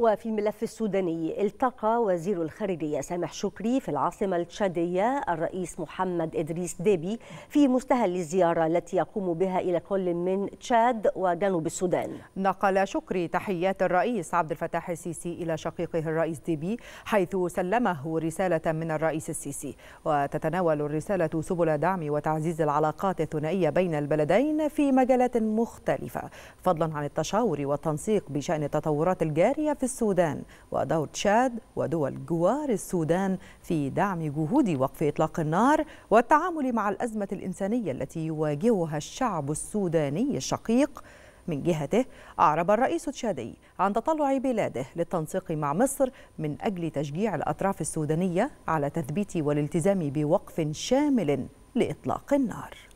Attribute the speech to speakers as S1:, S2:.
S1: وفي الملف السوداني التقى وزير الخارجية سامح شكري في العاصمة التشادية الرئيس محمد إدريس ديبي في مستهل الزيارة التي يقوم بها إلى كل من تشاد وجنوب السودان نقل شكري تحيات الرئيس عبد
S2: الفتاح السيسي إلى شقيقه الرئيس ديبي حيث سلمه رسالة من الرئيس السيسي وتتناول الرسالة سبل دعم وتعزيز العلاقات الثنائية بين البلدين في مجالات مختلفة فضلا عن التشاور والتنسيق بشأن التطورات الجارية في السودان ودور تشاد ودول جوار السودان في دعم جهود وقف إطلاق النار والتعامل مع الأزمة الإنسانية التي يواجهها الشعب السوداني الشقيق من جهته أعرب الرئيس التشادي عن تطلع بلاده للتنسيق مع مصر من أجل تشجيع الأطراف السودانية على تثبيت والالتزام بوقف شامل لإطلاق النار